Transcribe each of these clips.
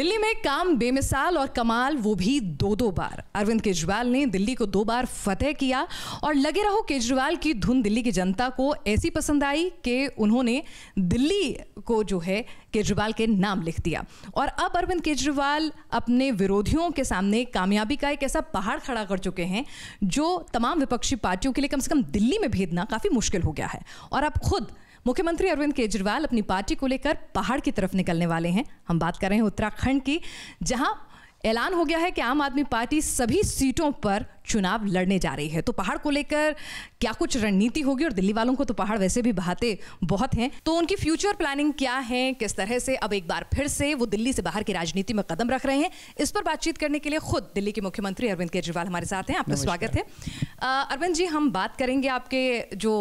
दिल्ली में काम बेमिसाल और कमाल वो भी दो दो बार अरविंद केजरीवाल ने दिल्ली को दो बार फतेह किया और लगे रहो केजरीवाल की धुन दिल्ली की जनता को ऐसी पसंद आई कि उन्होंने दिल्ली को जो है केजरीवाल के नाम लिख दिया और अब अरविंद केजरीवाल अपने विरोधियों के सामने कामयाबी का एक ऐसा पहाड़ खड़ा कर चुके हैं जो तमाम विपक्षी पार्टियों के लिए कम से कम दिल्ली में भेजना काफ़ी मुश्किल हो गया है और अब खुद मुख्यमंत्री अरविंद केजरीवाल अपनी पार्टी को लेकर पहाड़ की तरफ निकलने वाले हैं हम बात कर रहे हैं उत्तराखंड की जहां ऐलान हो गया है कि आम आदमी पार्टी सभी सीटों पर चुनाव लड़ने जा रही है तो पहाड़ को लेकर क्या कुछ रणनीति होगी और दिल्ली वालों को तो पहाड़ वैसे भी बहाते बहुत हैं तो उनकी फ्यूचर प्लानिंग क्या है किस तरह से अब एक बार फिर से वो दिल्ली से बाहर की राजनीति में कदम रख रहे हैं इस पर बातचीत करने के लिए खुद दिल्ली के मुख्यमंत्री अरविंद केजरीवाल हमारे साथ हैं आपका स्वागत है अरविंद जी हम बात करेंगे आपके जो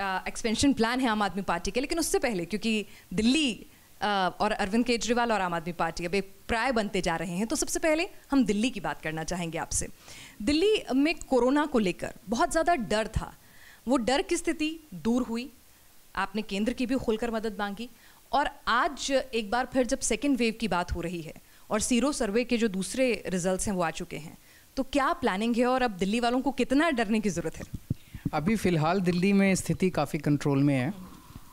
एक्सपेंशन प्लान है आम आदमी पार्टी के लेकिन उससे पहले क्योंकि दिल्ली और अरविंद केजरीवाल और आम आदमी पार्टी अब एक प्राय बनते जा रहे हैं तो सबसे पहले हम दिल्ली की बात करना चाहेंगे आपसे दिल्ली में कोरोना को लेकर बहुत ज़्यादा डर था वो डर की स्थिति दूर हुई आपने केंद्र की भी खुलकर मदद मांगी और आज एक बार फिर जब सेकेंड वेव की बात हो रही है और सीरो सर्वे के जो दूसरे रिजल्ट हैं वो आ चुके हैं तो क्या प्लानिंग है और अब दिल्ली वालों को कितना डरने की ज़रूरत है अभी फ़िलहाल दिल्ली में स्थिति काफ़ी कंट्रोल में है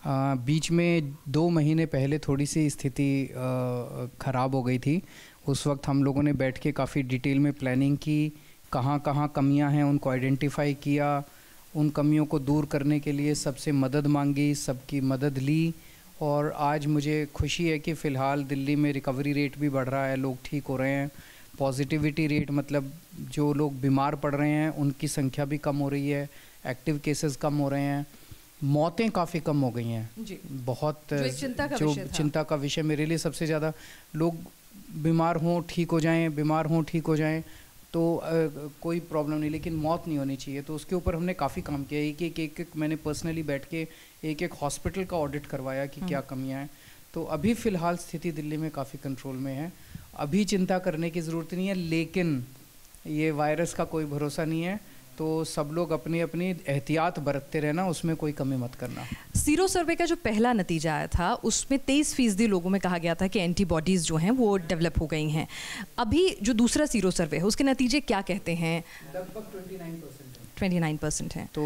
आ, बीच में दो महीने पहले थोड़ी सी स्थिति ख़राब हो गई थी उस वक्त हम लोगों ने बैठ के काफ़ी डिटेल में प्लानिंग की कहाँ कहाँ कमियाँ हैं उनको आइडेंटिफाई किया उन कमियों को दूर करने के लिए सबसे मदद मांगी सबकी मदद ली और आज मुझे खुशी है कि फ़िलहाल दिल्ली में रिकवरी रेट भी बढ़ रहा है लोग ठीक हो रहे हैं पॉजिटिविटी रेट मतलब जो लोग बीमार पड़ रहे हैं उनकी संख्या भी कम हो रही है एक्टिव केसेस कम हो रहे हैं मौतें काफ़ी कम हो गई हैं बहुत जो चिंता का विषय मेरे लिए सबसे ज़्यादा लोग बीमार हों ठीक हो जाएं बीमार हों ठीक हो जाएं तो आ, कोई प्रॉब्लम नहीं लेकिन मौत नहीं होनी चाहिए तो उसके ऊपर हमने काफ़ी काम किया एक एक एक एक मैंने पर्सनली बैठ के एक एक हॉस्पिटल का ऑडिट करवाया कि क्या हम्म। कमियाँ हैं तो अभी फ़िलहाल स्थिति दिल्ली में काफ़ी कंट्रोल में है अभी चिंता करने की ज़रूरत नहीं है लेकिन ये वायरस का कोई भरोसा नहीं है तो सब लोग अपनी अपनी एहतियात बरतते रहना उसमें कोई कमी मत करना सीरो सर्वे का जो पहला नतीजा आया था उसमें तेईस फीसदी लोगों में कहा गया था कि एंटीबॉडीज़ जो हैं वो डेवलप हो गई हैं अभी जो दूसरा सीरो सर्वे है उसके नतीजे क्या कहते हैं लगभग ट्वेंटी नाइन परसेंट 29 परसेंट है तो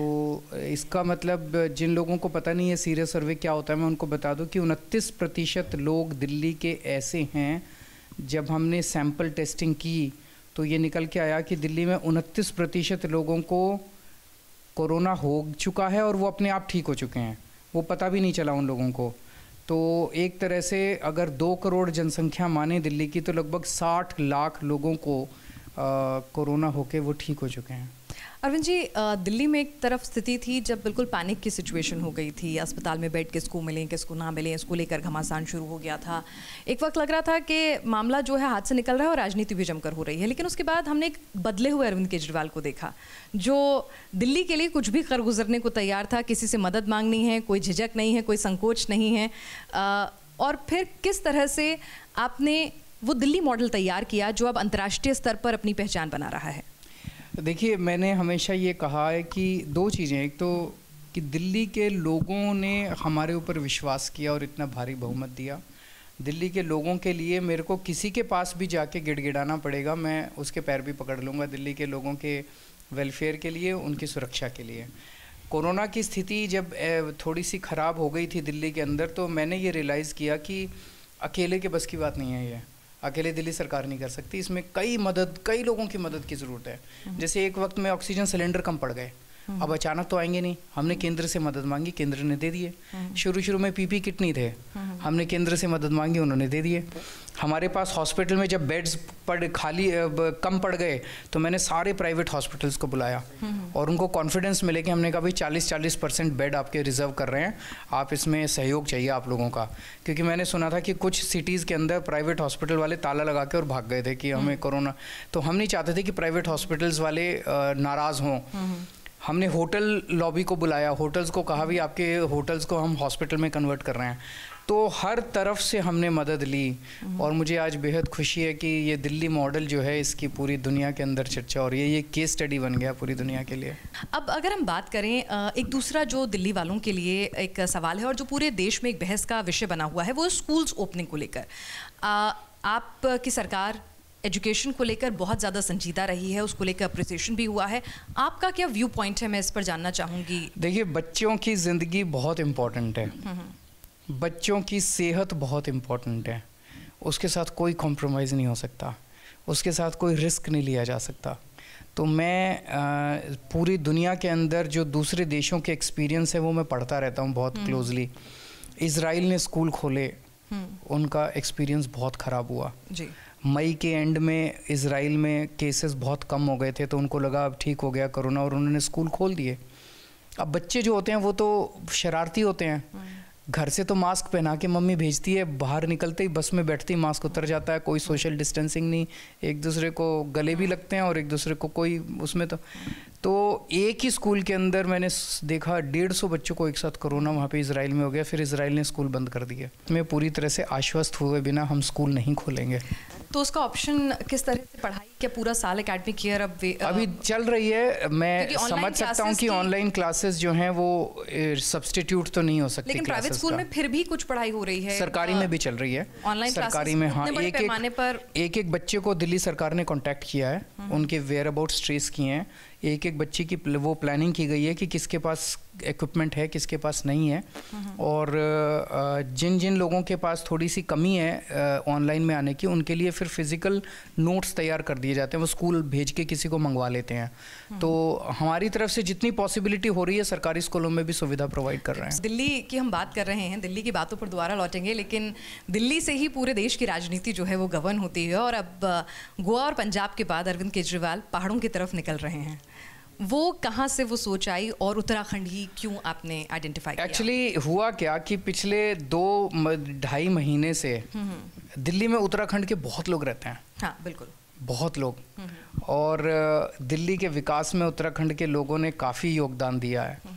इसका मतलब जिन लोगों को पता नहीं है सीरो सर्वे क्या होता है मैं उनको बता दूँ कि उनतीस प्रतिशत लोग दिल्ली के ऐसे हैं जब हमने सैम्पल टेस्टिंग की तो ये निकल के आया कि दिल्ली में उनतीस प्रतिशत लोगों को कोरोना हो चुका है और वो अपने आप ठीक हो चुके हैं वो पता भी नहीं चला उन लोगों को तो एक तरह से अगर दो करोड़ जनसंख्या माने दिल्ली की तो लगभग साठ लाख लोगों को कोरोना होके वो ठीक हो चुके हैं अरविंद जी दिल्ली में एक तरफ स्थिति थी जब बिल्कुल पैनिक की सिचुएशन हो गई थी अस्पताल में बेड किसको मिलें किसको ना मिलें इसको लेकर घमासान शुरू हो गया था एक वक्त लग रहा था कि मामला जो है हाथ से निकल रहा है और राजनीति भी जमकर हो रही है लेकिन उसके बाद हमने एक बदले हुए अरविंद केजरीवाल को देखा जो दिल्ली के लिए कुछ भी कर गुजरने को तैयार था किसी से मदद मांगनी है कोई झिझक नहीं है कोई संकोच नहीं है और फिर किस तरह से आपने वो दिल्ली मॉडल तैयार किया जो अब अंतर्राष्ट्रीय स्तर पर अपनी पहचान बना रहा है देखिए मैंने हमेशा ये कहा है कि दो चीज़ें एक तो कि दिल्ली के लोगों ने हमारे ऊपर विश्वास किया और इतना भारी बहुमत दिया दिल्ली के लोगों के लिए मेरे को किसी के पास भी जाके गिड़गिड़ाना पड़ेगा मैं उसके पैर भी पकड़ लूँगा दिल्ली के लोगों के वेलफेयर के लिए उनकी सुरक्षा के लिए कोरोना की स्थिति जब थोड़ी सी ख़राब हो गई थी दिल्ली के अंदर तो मैंने ये रियलाइज़ किया कि अकेले के बस की बात नहीं है ये अकेले दिल्ली सरकार नहीं कर सकती इसमें कई मदद कई लोगों की मदद की ज़रूरत है हम्म। जैसे एक वक्त में ऑक्सीजन सिलेंडर कम पड़ गए हम्म। अब अचानक तो आएंगे नहीं हमने केंद्र से मदद मांगी केंद्र ने दे दिए हम्म। शुरू शुरू में पीपी किट नहीं थे हमने केंद्र से मदद मांगी उन्होंने दे दिए हमारे पास हॉस्पिटल में जब बेड्स पड़ खाली कम पड़ गए तो मैंने सारे प्राइवेट हॉस्पिटल्स को बुलाया हम्म। और उनको कॉन्फिडेंस मिले कि हमने कहा भाई चालीस चालीस परसेंट बेड आपके रिजर्व कर रहे हैं आप इसमें सहयोग चाहिए आप लोगों का क्योंकि मैंने सुना था कि कुछ सिटीज़ के अंदर प्राइवेट हॉस्पिटल वाले ताला लगा के और भाग गए थे कि हमें कोरोना हम्म। तो हम नहीं चाहते थे कि प्राइवेट हॉस्पिटल्स वाले नाराज़ हों हम्म। हमने होटल लॉबी को बुलाया होटल्स को कहा भी आपके होटल्स को हम हॉस्पिटल में कन्वर्ट कर रहे हैं तो हर तरफ से हमने मदद ली हम्म। और मुझे आज बेहद खुशी है कि ये दिल्ली मॉडल जो है इसकी पूरी दुनिया के अंदर चर्चा और ये ये केस स्टडी बन गया पूरी दुनिया के लिए अब अगर हम बात करें एक दूसरा जो दिल्ली वालों के लिए एक सवाल है और जो पूरे देश में एक बहस का विषय बना हुआ है वो स्कूल्स ओपनिंग को लेकर आपकी सरकार एजुकेशन को लेकर बहुत ज़्यादा संजीदा रही है उसको लेकर अप्रिसिएशन भी हुआ है आपका क्या व्यू पॉइंट है मैं इस पर जानना चाहूँगी देखिए बच्चों की ज़िंदगी बहुत इम्पोर्टेंट है हम्म, हम्म। बच्चों की सेहत बहुत इम्पॉर्टेंट है उसके साथ कोई कॉम्प्रोमाइज़ नहीं हो सकता उसके साथ कोई रिस्क नहीं लिया जा सकता तो मैं आ, पूरी दुनिया के अंदर जो दूसरे देशों के एक्सपीरियंस है वो मैं पढ़ता रहता हूँ बहुत क्लोजली हम्म। इसराइल ने स्कूल खोले हम्म। उनका एक्सपीरियंस बहुत ख़राब हुआ जी मई के एंड में इसराइल में केसेस बहुत कम हो गए थे तो उनको लगा अब ठीक हो गया कोरोना और उन्होंने स्कूल खोल दिए अब बच्चे जो होते हैं वो तो शरारती होते हैं हम्म। घर से तो मास्क पहना के मम्मी भेजती है बाहर निकलते ही बस में बैठते ही मास्क उतर जाता है कोई सोशल डिस्टेंसिंग नहीं एक दूसरे को गले भी लगते हैं और एक दूसरे को कोई उसमें तो तो एक ही स्कूल के अंदर मैंने देखा डेढ़ सौ बच्चों को एक साथ कोरोना वहाँ पे इसराइल में हो गया फिर इसराइल ने स्कूल बंद कर दिया मैं पूरी तरह से आश्वस्त हुए बिना हम स्कूल नहीं खोलेंगे तो उसका ऑप्शन किस तरह से पढ़ाई क्या पूरा साल एकेडमिक ईयर अब अभी चल रही है मैं समझ सकता हूँ कि ऑनलाइन क्लासेस जो हैं वो सब्सटीट्यूट तो नहीं हो सकती लेकिन प्राइवेट स्कूल में फिर भी कुछ पढ़ाई हो रही है सरकारी में भी चल रही है ऑनलाइन सरकारी में हाँ एक एक पर एक एक बच्चे को दिल्ली सरकार ने कॉन्टेक्ट किया है हम्म। उनके वेयर अबाउट ट्रेस किए हैं एक एक बच्चे की वो प्लानिंग की गई है कि किसके पास इक्विपमेंट है किसके पास नहीं है और जिन जिन लोगों के पास थोड़ी सी कमी है ऑनलाइन में आने की उनके लिए फिर फिज़िकल नोट्स तैयार कर दिए जाते हैं वो स्कूल भेज के किसी को मंगवा लेते हैं हम्म। तो हमारी तरफ से जितनी पॉसिबिलिटी हो रही है सरकारी स्कूलों में भी सुविधा प्रोवाइड कर रहे हैं दिल्ली की हम बात कर रहे हैं दिल्ली की बातों पर दोबारा लौटेंगे लेकिन दिल्ली से ही पूरे देश की राजनीति जो है वो गवर्न होती है और अब गोवा और पंजाब के बाद अरविंद केजरीवाल पहाड़ों की तरफ निकल रहे हैं वो कहाँ से वो सोच आई और उत्तराखंड ही क्यों आपने आइडेंटिफाई किया एक्चुअली हुआ क्या कि पिछले दो ढाई महीने से हम्म, हम्म। दिल्ली में उत्तराखंड के बहुत लोग रहते हैं हाँ बिल्कुल बहुत लोग हम्म, और दिल्ली के विकास में उत्तराखंड के लोगों ने काफ़ी योगदान दिया है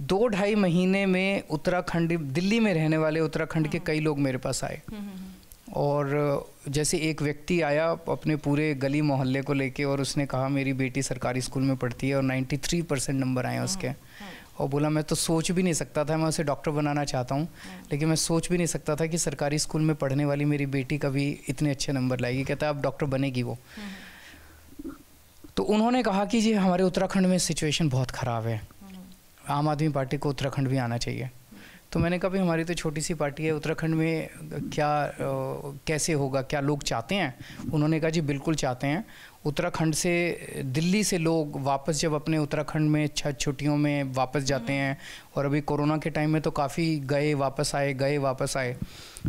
दो ढाई महीने में उत्तराखंड दिल्ली में रहने वाले उत्तराखंड के कई लोग मेरे पास आए और जैसे एक व्यक्ति आया अपने पूरे गली मोहल्ले को लेके और उसने कहा मेरी बेटी सरकारी स्कूल में पढ़ती है और 93 परसेंट नंबर आए हाँ, उसके हाँ। और बोला मैं तो सोच भी नहीं सकता था मैं उसे डॉक्टर बनाना चाहता हूँ हाँ। लेकिन मैं सोच भी नहीं सकता था कि सरकारी स्कूल में पढ़ने वाली मेरी बेटी कभी इतने अच्छे नंबर लाएगी कहता है अब डॉक्टर बनेगी वो तो उन्होंने कहा कि जी हमारे उत्तराखंड में सिचुएशन बहुत ख़राब है आम आदमी पार्टी को उत्तराखंड भी आना चाहिए तो मैंने कहा भाई हमारी तो छोटी सी पार्टी है उत्तराखंड में क्या कैसे होगा क्या लोग चाहते हैं उन्होंने कहा जी बिल्कुल चाहते हैं उत्तराखंड से दिल्ली से लोग वापस जब अपने उत्तराखंड में छत छुट्टियों में वापस जाते हम्म। हैं और अभी कोरोना के टाइम में तो काफ़ी गए वापस आए गए वापस आए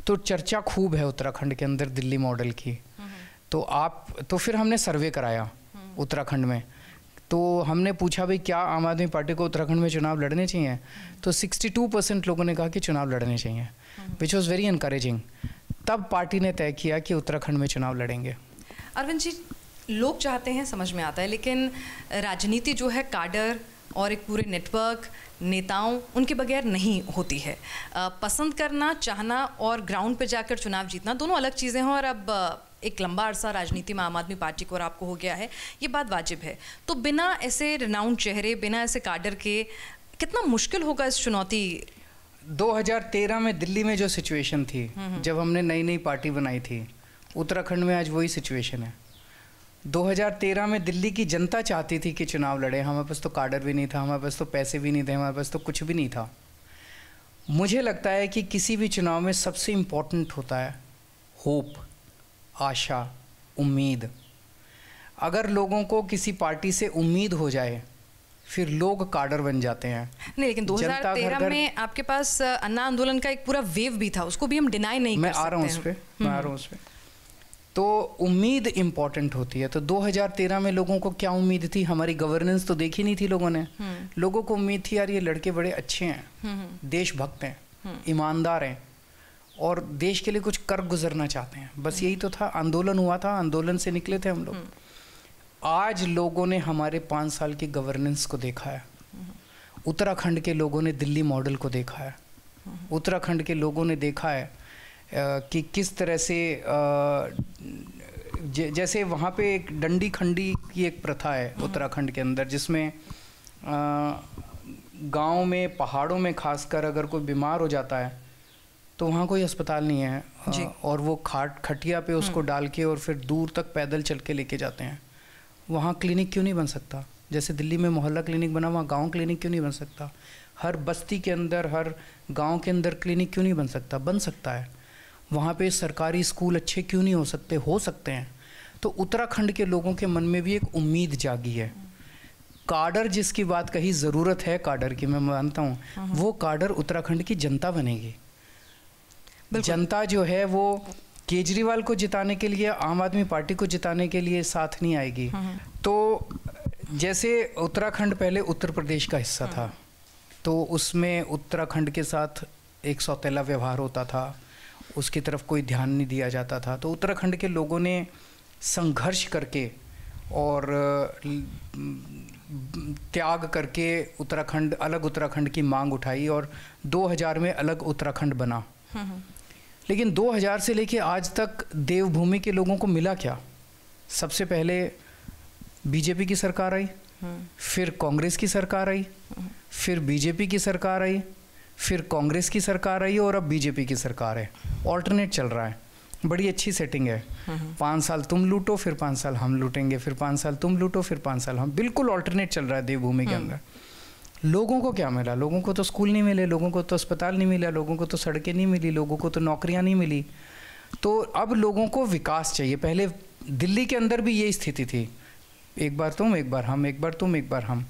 तो चर्चा खूब है उत्तराखंड के अंदर दिल्ली मॉडल की हम्म। तो आप तो फिर हमने सर्वे कराया हम्म। उत्तराखंड में तो हमने पूछा भाई क्या आम आदमी पार्टी को उत्तराखंड में चुनाव लड़ने चाहिए तो 62 परसेंट लोगों ने कहा कि चुनाव लड़ने चाहिए विच वॉज़ वेरी इनकरेजिंग तब पार्टी ने तय किया कि उत्तराखंड में चुनाव लड़ेंगे अरविंद जी लोग चाहते हैं समझ में आता है लेकिन राजनीति जो है काडर और एक पूरे नेटवर्क नेताओं उनके बगैर नहीं होती है पसंद करना चाहना और ग्राउंड पर जाकर चुनाव जीतना दोनों अलग चीज़ें हैं और अब एक लंबा अरसा राजनीति में आम आदमी पार्टी को और आपको हो गया है ये बात वाजिब है तो बिना ऐसे रिनाउंड चेहरे बिना ऐसे काडर के कितना मुश्किल होगा इस चुनौती 2013 में दिल्ली में जो सिचुएशन थी हम्म, हम्म। जब हमने नई नई पार्टी बनाई थी उत्तराखंड में आज वही सिचुएशन है 2013 में दिल्ली की जनता चाहती थी कि चुनाव लड़े हमारे पास तो काडर भी नहीं था हमारे पास तो पैसे भी नहीं थे हमारे पास तो कुछ भी नहीं था मुझे लगता है कि किसी भी चुनाव में सबसे इम्पोर्टेंट होता है होप आशा उम्मीद अगर लोगों को किसी पार्टी से उम्मीद हो जाए फिर लोग काडर बन जाते हैं नहीं लेकिन 2013 में आपके पास अन्ना आंदोलन का एक पूरा वेव भी था उसको भी हम डिनाई नहीं मैं आ रहा हूँ उस पर हम्म। मैं आ रहा हूँ उस पर तो उम्मीद इम्पॉर्टेंट होती है तो 2013 में लोगों को क्या उम्मीद थी हमारी गवर्नेंस तो देखी नहीं थी लोगों ने हम्म। लोगों को उम्मीद थी यार ये लड़के बड़े अच्छे हैं हम्म, देशभक्त हैं ईमानदार हैं और देश के लिए कुछ कर गुजरना चाहते हैं बस यही तो था आंदोलन हुआ था आंदोलन से निकले थे हम लोग आज लोगों ने हमारे पाँच साल की गवर्नेंस को देखा है उत्तराखंड के लोगों ने दिल्ली मॉडल को देखा है उत्तराखंड के लोगों ने देखा है कि किस तरह से जैसे वहाँ पे एक डंडी खंडी की एक प्रथा है उत्तराखंड के अंदर जिसमें गांव में पहाड़ों में खासकर अगर कोई बीमार हो जाता है तो वहाँ कोई अस्पताल नहीं है और वो खाट खटिया पे उसको हम्म। डाल के और फिर दूर तक पैदल चल के लेके जाते हैं वहाँ क्लिनिक क्यों नहीं बन सकता जैसे दिल्ली में मोहल्ला क्लिनिक बना वहाँ गांव क्लिनिक क्यों नहीं बन सकता हर बस्ती के अंदर हर गांव के अंदर क्लिनिक क्यों नहीं बन सकता बन सकता है वहाँ पे सरकारी स्कूल अच्छे क्यों नहीं हो सकते हो सकते हैं तो उत्तराखंड के लोगों के मन में भी एक उम्मीद जागी है काडर जिसकी बात कही ज़रूरत है काडर की मैं मानता हूँ हाँ, हाँ। वो काडर उत्तराखंड की जनता बनेगी जनता जो है वो केजरीवाल को जिताने के लिए आम आदमी पार्टी को जिताने के लिए साथ नहीं आएगी हम्म, हम्म। तो जैसे उत्तराखंड पहले उत्तर प्रदेश का हिस्सा हम्म। था तो उसमें उत्तराखंड के साथ एक सौतेला व्यवहार होता था उसकी तरफ कोई ध्यान नहीं दिया जाता था तो उत्तराखंड के लोगों ने संघर्ष करके और त्याग करके उत्तराखंड अलग उत्तराखंड की मांग उठाई और 2000 में अलग उत्तराखंड बना लेकिन 2000 से लेके आज तक देवभूमि के लोगों को मिला क्या सबसे पहले बीजेपी की सरकार आई हम्म। फिर कांग्रेस की सरकार आई हम्म। फिर बीजेपी की सरकार आई फिर कांग्रेस की सरकार आई और अब बीजेपी की सरकार है ऑल्टरनेट चल रहा है बड़ी अच्छी सेटिंग है हम्म। पाँच साल तुम लूटो फिर पाँच साल हम लूटेंगे फिर पाँच साल तुम लूटो फिर पाँच साल हम बिल्कुल ऑल्टरनेट चल रहा है देवभूमि के अंदर लोगों को क्या मिला लोगों को तो स्कूल नहीं मिले लोगों को तो अस्पताल नहीं मिला लोगों को तो सड़कें नहीं मिली लोगों को तो नौकरियां नहीं मिली तो अब लोगों को विकास चाहिए पहले दिल्ली के अंदर भी ये स्थिति थी एक बार तुम एक बार हम एक बार तुम एक बार हम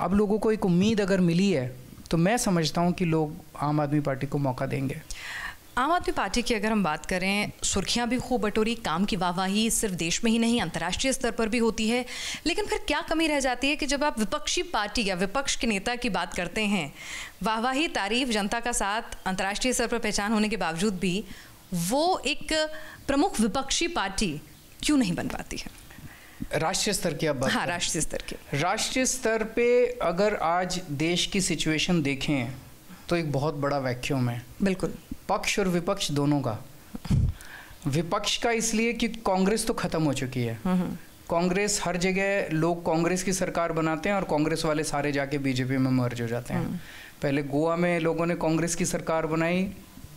अब लोगों को एक उम्मीद अगर मिली है तो मैं समझता हूँ कि लोग आम आदमी पार्टी को मौका देंगे आम आदमी पार्टी की अगर हम बात करें सुर्खियां भी खूब बटोरी काम की वाहवाही सिर्फ देश में ही नहीं अंतर्राष्ट्रीय स्तर पर भी होती है लेकिन फिर क्या कमी रह जाती है कि जब आप विपक्षी पार्टी या विपक्ष के नेता की बात करते हैं वाहवाही तारीफ जनता का साथ अंतर्राष्ट्रीय स्तर पर पहचान होने के बावजूद भी वो एक प्रमुख विपक्षी पार्टी क्यों नहीं बन पाती है राष्ट्रीय स्तर की अब हाँ राष्ट्रीय स्तर की राष्ट्रीय स्तर पे अगर आज देश की सिचुएशन देखें तो एक बहुत बड़ा वैक्यूम है बिल्कुल पक्ष और विपक्ष दोनों का विपक्ष का इसलिए कि कांग्रेस तो खत्म हो चुकी है हम्म, हम्म। कांग्रेस हर जगह लोग कांग्रेस की सरकार बनाते हैं और कांग्रेस वाले सारे जाके बीजेपी में मर्ज हो जाते हैं हम्म। पहले गोवा में लोगों ने कांग्रेस की सरकार बनाई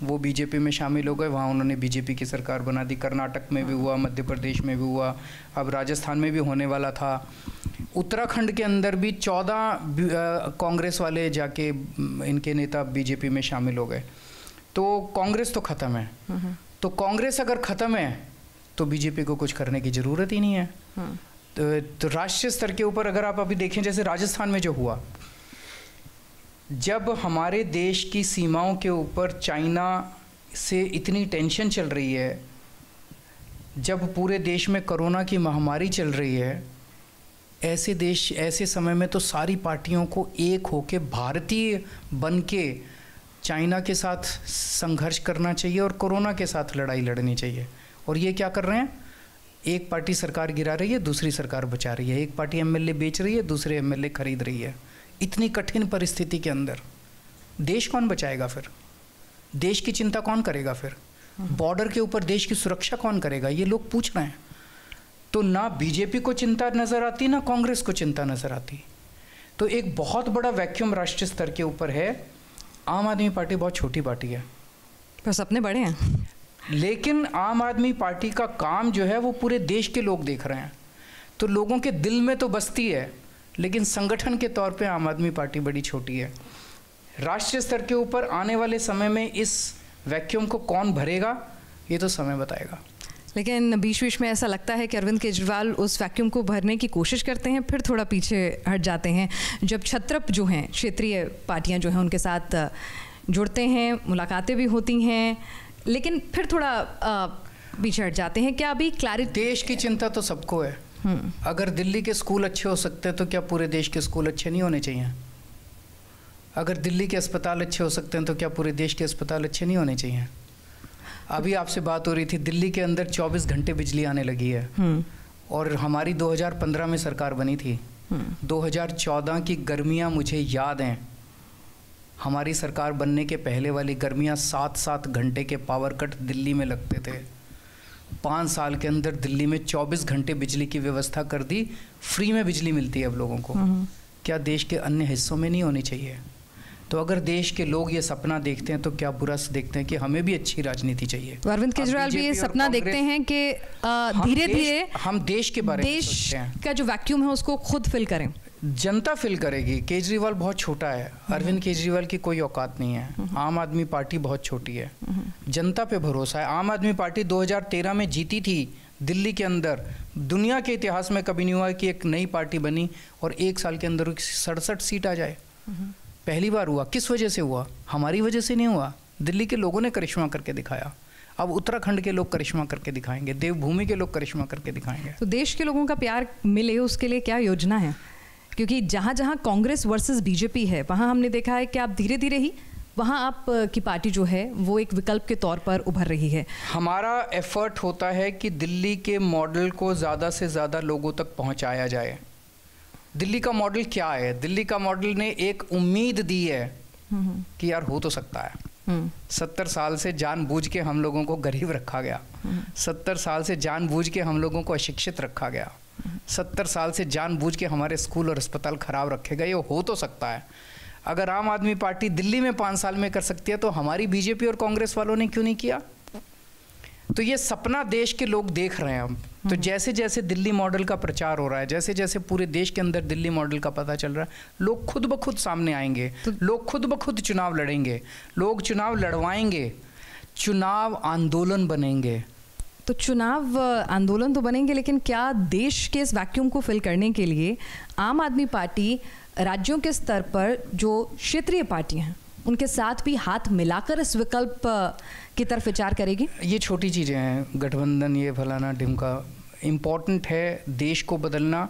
वो बीजेपी में शामिल हो गए वहाँ उन्होंने बीजेपी की सरकार बना दी कर्नाटक में भी हुआ मध्य प्रदेश में भी हुआ अब राजस्थान में भी होने वाला था उत्तराखंड के अंदर भी चौदह कांग्रेस वाले जाके इनके नेता बीजेपी में शामिल हो गए तो कांग्रेस तो ख़त्म है हम्म। तो कांग्रेस अगर ख़त्म है तो बीजेपी को कुछ करने की ज़रूरत ही नहीं है हम्म। तो, तो राष्ट्रीय स्तर के ऊपर अगर आप अभी देखें जैसे राजस्थान में जो हुआ जब हमारे देश की सीमाओं के ऊपर चाइना से इतनी टेंशन चल रही है जब पूरे देश में कोरोना की महामारी चल रही है ऐसे देश ऐसे समय में तो सारी पार्टियों को एक होके भारतीय बन के चाइना के साथ संघर्ष करना चाहिए और कोरोना के साथ लड़ाई लड़नी चाहिए और ये क्या कर रहे हैं एक पार्टी सरकार गिरा रही है दूसरी सरकार बचा रही है एक पार्टी एमएलए बेच रही है दूसरे एमएलए खरीद रही है इतनी कठिन परिस्थिति के अंदर देश कौन बचाएगा फिर देश की चिंता कौन करेगा फिर हम्म। बॉर्डर के ऊपर देश की सुरक्षा कौन करेगा ये लोग पूछ रहे हैं तो ना बीजेपी को चिंता नज़र आती ना कांग्रेस को चिंता नज़र आती तो एक बहुत बड़ा वैक्यूम राष्ट्रीय स्तर के ऊपर है आम आदमी पार्टी बहुत छोटी पार्टी है पर सपने बड़े हैं लेकिन आम आदमी पार्टी का काम जो है वो पूरे देश के लोग देख रहे हैं तो लोगों के दिल में तो बसती है लेकिन संगठन के तौर पे आम आदमी पार्टी बड़ी छोटी है राष्ट्रीय स्तर के ऊपर आने वाले समय में इस वैक्यूम को कौन भरेगा ये तो समय बताएगा लेकिन बीच बीच में ऐसा लगता है कि अरविंद केजरीवाल उस वैक्यूम को भरने की कोशिश करते हैं फिर थोड़ा पीछे हट जाते हैं जब छत्रप जो हैं क्षेत्रीय पार्टियां जो हैं उनके साथ जुड़ते हैं मुलाकातें भी होती हैं लेकिन फिर थोड़ा पीछे हट जाते हैं क्या अभी क्लैरिटी देश की चिंता तो सबको है हम्म। अगर दिल्ली के स्कूल अच्छे हो सकते हैं तो क्या पूरे देश के स्कूल अच्छे नहीं होने चाहिए अगर दिल्ली के अस्पताल अच्छे हो सकते हैं तो क्या पूरे देश के अस्पताल अच्छे नहीं होने चाहिए अभी आपसे बात हो रही थी दिल्ली के अंदर 24 घंटे बिजली आने लगी है हम्म। और हमारी 2015 में सरकार बनी थी 2014 हम्म। की गर्मियाँ मुझे याद हैं हमारी सरकार बनने के पहले वाली गर्मियाँ सात सात घंटे के पावर कट दिल्ली में लगते थे पाँच साल के अंदर दिल्ली में चौबीस घंटे बिजली की व्यवस्था कर दी फ्री में बिजली मिलती है अब लोगों को हम्म। क्या देश के अन्य हिस्सों में नहीं होनी चाहिए तो अगर देश के लोग ये सपना देखते हैं तो क्या बुरा देखते हैं कि हमें भी अच्छी राजनीति चाहिए अरविंद केजरीवाल भी ये सपना देखते हैं कि धीरे धीरे हम देश के बारे में देश का जो वैक्यूम है उसको खुद फिल करें जनता फील करेगी केजरीवाल बहुत छोटा है हम्म। अरविंद केजरीवाल की कोई औकात नहीं है हम्म। आम आदमी पार्टी बहुत छोटी है हम्म। जनता पे भरोसा है आम आदमी पार्टी 2013 में जीती थी दिल्ली के अंदर दुनिया के इतिहास में कभी नहीं हुआ कि एक नई पार्टी बनी और एक साल के अंदर सड़सठ सीट आ जाए पहली बार हुआ किस वजह से हुआ हमारी वजह से नहीं हुआ दिल्ली के लोगों ने करिश्मा करके दिखाया अब उत्तराखंड के लोग करिश्मा करके दिखाएंगे देवभूमि के लोग करिश्मा करके दिखाएंगे तो देश के लोगों का प्यार मिले उसके लिए क्या योजना है क्योंकि जहाँ जहाँ कांग्रेस वर्सेस बीजेपी है वहाँ हमने देखा है कि आप धीरे धीरे ही वहाँ आप की पार्टी जो है वो एक विकल्प के तौर पर उभर रही है हमारा एफर्ट होता है कि दिल्ली के मॉडल को ज़्यादा से ज़्यादा लोगों तक पहुँचाया जाए दिल्ली का मॉडल क्या है दिल्ली का मॉडल ने एक उम्मीद दी है हम्म, हम्म। कि यार हो तो सकता है हम्म। सत्तर साल से जानबूझ के हम लोगों को गरीब रखा गया सत्तर साल से जानबूझ के हम लोगों को अशिक्षित रखा गया सत्तर साल से जानबूझ के हमारे स्कूल और अस्पताल खराब रखे गए ये हो तो सकता है अगर आम आदमी पार्टी दिल्ली में पाँच साल में कर सकती है तो हमारी बीजेपी और कांग्रेस वालों ने क्यों नहीं किया तो ये सपना देश के लोग देख रहे हैं अब तो जैसे जैसे दिल्ली मॉडल का प्रचार हो रहा है जैसे जैसे पूरे देश के अंदर दिल्ली मॉडल का पता चल रहा है लोग खुद ब खुद सामने आएंगे तो लोग खुद ब खुद चुनाव लड़ेंगे लोग चुनाव लड़वाएंगे चुनाव आंदोलन बनेंगे तो चुनाव आंदोलन तो बनेंगे लेकिन क्या देश के इस वैक्यूम को फिल करने के लिए आम आदमी पार्टी राज्यों के स्तर पर जो क्षेत्रीय पार्टियां हैं उनके साथ भी हाथ मिलाकर इस विकल्प की तरफ विचार करेगी ये छोटी चीज़ें हैं गठबंधन ये फलाना ढिमका इम्पोर्टेंट है देश को बदलना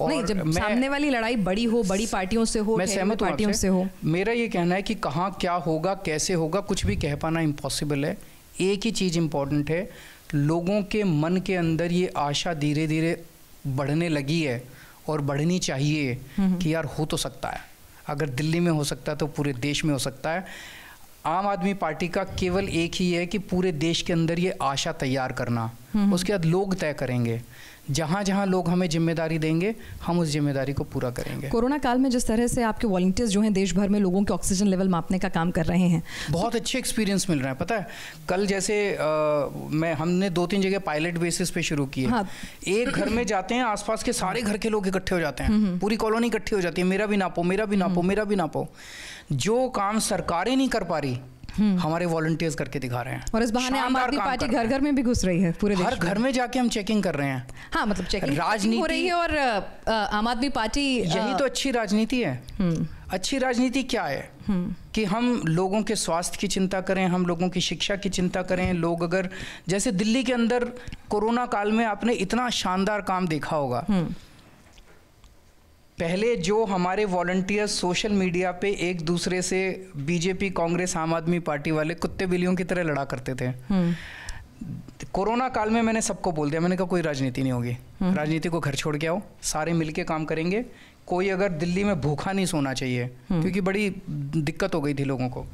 और नहीं जब सामने वाली लड़ाई बड़ी हो बड़ी पार्टियों से हो मैं सहमत पार्टियों से हो मेरा ये कहना है कि कहाँ क्या होगा कैसे होगा कुछ भी कह पाना इम्पॉसिबल है एक ही चीज़ इम्पॉर्टेंट है लोगों के मन के अंदर ये आशा धीरे धीरे बढ़ने लगी है और बढ़नी चाहिए हम्म। कि यार हो तो सकता है अगर दिल्ली में हो सकता है तो पूरे देश में हो सकता है आम आदमी पार्टी का केवल एक ही है कि पूरे देश के अंदर ये आशा तैयार करना हम्म। उसके बाद लोग तय करेंगे जहाँ जहाँ लोग हमें जिम्मेदारी देंगे हम उस जिम्मेदारी को पूरा करेंगे कोरोना काल में जिस तरह से आपके वॉल्टियर्स जो हैं देश भर में लोगों के ऑक्सीजन लेवल मापने का काम कर रहे हैं बहुत अच्छे एक्सपीरियंस मिल रहा है पता है कल जैसे आ, मैं हमने दो तीन जगह पायलट बेसिस पे शुरू किए हाँ। एक घर में जाते हैं आसपास के सारे घर के लोग इकट्ठे हो जाते हैं पूरी कॉलोनी इकट्ठी हो जाती है मेरा भी नापो मेरा भी नापो हम्म। मेरा भी नापो जो काम सरकारें नहीं कर पा रही हम्म। हमारे वॉलंटियर्स करके दिखा रहे हैं और इस बहाने आम आदमी पार्टी घर घर में भी घुस रही है पूरे हर घर में जाके हम चेकिंग कर रहे हैं हाँ मतलब चेकिंग राजनीति हो रही है और आम आदमी पार्टी यही तो अच्छी राजनीति है हम्म। अच्छी राजनीति क्या है हम्म। कि हम लोगों के स्वास्थ्य की चिंता करें हम लोगों की शिक्षा की चिंता करें लोग अगर जैसे दिल्ली के अंदर कोरोना काल में आपने इतना शानदार काम देखा होगा पहले जो हमारे वॉल्टियर्स सोशल मीडिया पे एक दूसरे से बीजेपी कांग्रेस आम आदमी पार्टी वाले कुत्ते बिलियों की तरह लड़ा करते थे हम्म। कोरोना काल में मैंने सबको बोल दिया मैंने कहा कोई राजनीति नहीं होगी हम्म। राजनीति को घर छोड़ के आओ सारे मिलके काम करेंगे कोई अगर दिल्ली में भूखा नहीं सोना चाहिए हम्म। क्योंकि बड़ी दिक्कत हो गई थी लोगों को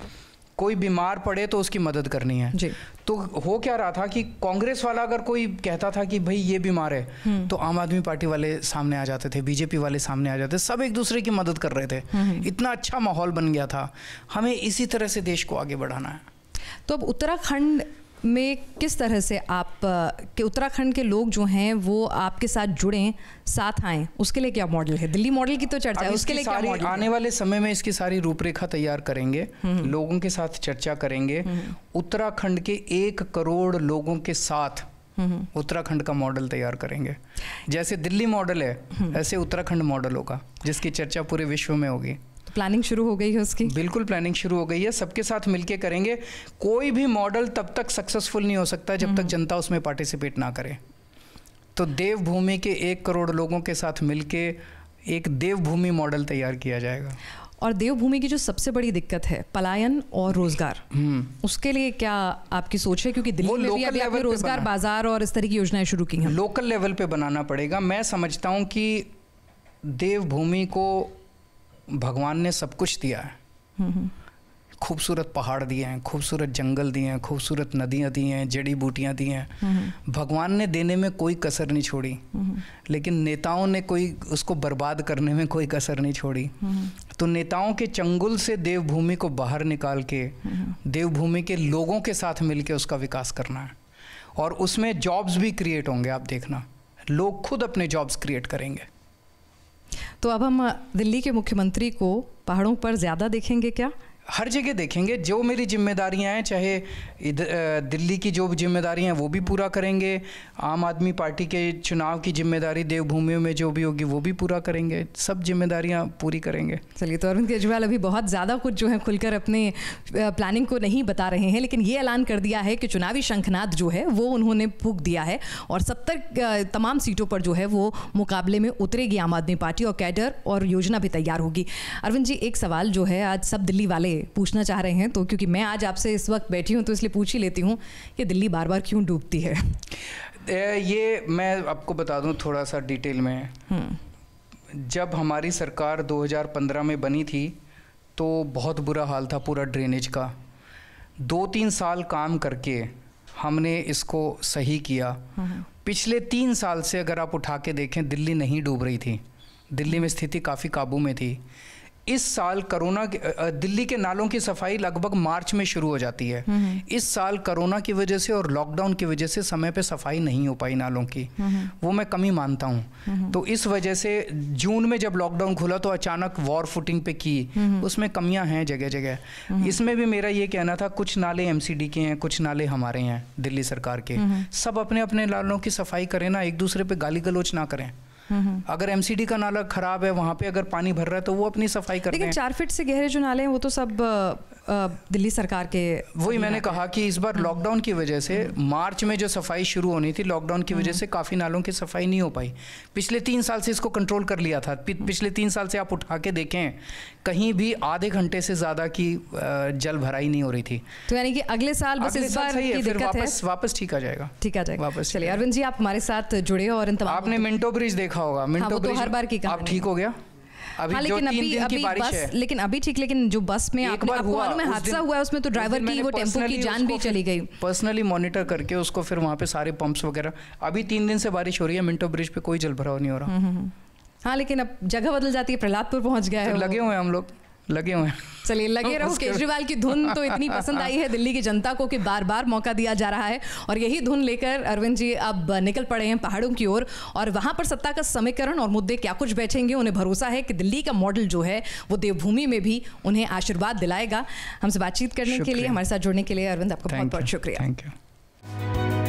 कोई बीमार पड़े तो उसकी मदद करनी है जी तो हो क्या रहा था कि कांग्रेस वाला अगर कोई कहता था कि भाई ये बीमार है हम्म। तो आम आदमी पार्टी वाले सामने आ जाते थे बीजेपी वाले सामने आ जाते सब एक दूसरे की मदद कर रहे थे हम्म, हम्म। इतना अच्छा माहौल बन गया था हमें इसी तरह से देश को आगे बढ़ाना है तो अब उत्तराखंड में किस तरह से आप के उत्तराखंड के लोग जो हैं वो आपके साथ जुड़े साथ आएं उसके लिए क्या मॉडल है दिल्ली मॉडल की तो चर्चा है उसके लिए क्या मॉडल आने है? वाले समय में इसकी सारी रूपरेखा तैयार करेंगे हम्म। लोगों के साथ चर्चा करेंगे हम्म। उत्तराखंड के एक करोड़ लोगों के साथ हम्म। उत्तराखंड का मॉडल तैयार करेंगे जैसे दिल्ली मॉडल है ऐसे उत्तराखंड मॉडल होगा जिसकी चर्चा पूरे विश्व में होगी प्लानिंग शुरू हो गई है उसकी बिल्कुल प्लानिंग शुरू हो गई है सबके साथ मिलके करेंगे कोई भी मॉडल तब तक सक्सेसफुल नहीं हो सकता जब तक हम्म। जनता उसमें पार्टिसिपेट ना करे तो देवभूमि के एक करोड़ लोगों के साथ मिलके एक देवभूमि मॉडल तैयार किया जाएगा और देवभूमि की जो सबसे बड़ी दिक्कत है पलायन और रोजगार हम्म। उसके लिए क्या आपकी सोच है क्योंकि दिल्ली में भी अभी आपने रोजगार बाजार और इस तरह की योजनाएं शुरू की हैं लोकल लेवल पे बनाना पड़ेगा मैं समझता हूँ कि देवभूमि को भगवान ने सब कुछ दिया है खूबसूरत पहाड़ दिए हैं खूबसूरत जंगल दिए हैं खूबसूरत नदियाँ दी हैं जड़ी बूटियाँ दी हैं भगवान ने देने में कोई कसर नहीं छोड़ी लेकिन नेताओं ने कोई उसको बर्बाद करने में कोई कसर नहीं छोड़ी तो नेताओं के चंगुल से देवभूमि को बाहर निकाल के देवभूमि के लोगों के साथ मिलकर उसका विकास करना है और उसमें जॉब्स भी क्रिएट होंगे आप देखना लोग खुद अपने जॉब्स क्रिएट करेंगे तो अब हम दिल्ली के मुख्यमंत्री को पहाड़ों पर ज़्यादा देखेंगे क्या हर जगह देखेंगे जो मेरी जिम्मेदारियां हैं चाहे इधर दिल्ली की जो जिम्मेदारियां हैं वो भी पूरा करेंगे आम आदमी पार्टी के चुनाव की जिम्मेदारी देवभूमियों में जो भी होगी वो भी पूरा करेंगे सब जिम्मेदारियां पूरी करेंगे चलिए तो अरविंद केजरीवाल अभी बहुत ज़्यादा कुछ जो है खुलकर अपने प्लानिंग को नहीं बता रहे हैं लेकिन ये ऐलान कर दिया है कि चुनावी शंखनाद जो है वो उन्होंने फूक दिया है और सत्तर तमाम सीटों पर जो है वो मुकाबले में उतरेगी आम आदमी पार्टी और कैडर और योजना भी तैयार होगी अरविंद जी एक सवाल जो है आज सब दिल्ली वाले पूछना चाह रहे हैं तो क्योंकि मैं आज आपसे इस वक्त बैठी हूँ तो इसलिए पूछ ही लेती हूँ कि दिल्ली बार बार क्यों डूबती है ये मैं आपको बता दूँ थोड़ा सा डिटेल में हम्म। जब हमारी सरकार 2015 में बनी थी तो बहुत बुरा हाल था पूरा ड्रेनेज का दो तीन साल काम करके हमने इसको सही किया हम्म, हम्म। पिछले तीन साल से अगर आप उठा के देखें दिल्ली नहीं डूब रही थी दिल्ली में स्थिति काफ़ी काबू में थी इस साल कोरोना दिल्ली के नालों की सफाई लगभग मार्च में शुरू हो जाती है हम्म। इस साल कोरोना की वजह से और लॉकडाउन की वजह से समय पे सफाई नहीं हो पाई नालों की हम्म। वो मैं कमी मानता हूँ हम्म। तो इस वजह से जून में जब लॉकडाउन खुला तो अचानक वॉर फुटिंग पे की उसमें कमियां हैं जगह जगह इसमें भी मेरा ये कहना था कुछ नाले एम के हैं कुछ नाले हमारे हैं दिल्ली सरकार के सब अपने अपने नालों की सफाई करें ना एक दूसरे पर गाली गलोच ना करें अगर एमसीडी का नाला खराब है वहाँ पे अगर पानी भर रहा है तो वो अपनी सफाई कर लेकिन चार फीट से गहरे जो नाले हैं वो तो सब दिल्ली सरकार के वही मैंने कहा कि इस बार लॉकडाउन हम्म। की वजह से हम्म। मार्च में जो सफाई शुरू होनी थी लॉकडाउन की वजह हम्म। से काफ़ी नालों की सफाई नहीं हो पाई पिछले तीन साल से इसको कंट्रोल कर लिया था पिछले तीन साल से आप उठा के देखें कहीं भी आधे घंटे से ज़्यादा की जल भराई नहीं हो रही थी तो यानी कि अगले साल बस अगले इस बार वापस, वापस ठीक आ जाएगा ठीक आ जाएगा वापस चलिए अरविंद जी आप हमारे साथ जुड़े और इन आपने मिंटो ब्रिज देखा देखा होगा मिंटो हाँ, तो हर बार की आप ठीक हो गया हाँ, अभी हाँ, लेकिन अभी अभी बस लेकिन अभी ठीक लेकिन जो बस में एक बार आपको हादसा हुआ है उसमें तो ड्राइवर की वो टेम्पो की जान भी चली गई पर्सनली मॉनिटर करके उसको फिर वहाँ पे सारे पंप्स वगैरह अभी तीन दिन से बारिश हो रही है मिंटो ब्रिज पे कोई जल भराव नहीं हो रहा हम्म, हम्म, हम्म। हाँ लेकिन अब जगह बदल जाती है प्रहलादपुर पहुंच गया है लगे हुए हम लोग लगे हुए हैं चलिए लगे रहो केजरीवाल की धुन तो इतनी पसंद आई है दिल्ली की जनता को कि बार बार मौका दिया जा रहा है और यही धुन लेकर अरविंद जी अब निकल पड़े हैं पहाड़ों की ओर और, और वहां पर सत्ता का समीकरण और मुद्दे क्या कुछ बैठेंगे उन्हें भरोसा है कि दिल्ली का मॉडल जो है वो देवभूमि में भी उन्हें आशीर्वाद दिलाएगा हमसे बातचीत करने के लिए हमारे साथ जुड़ने के लिए अरविंद आपका बहुत बहुत शुक्रिया थैंक यू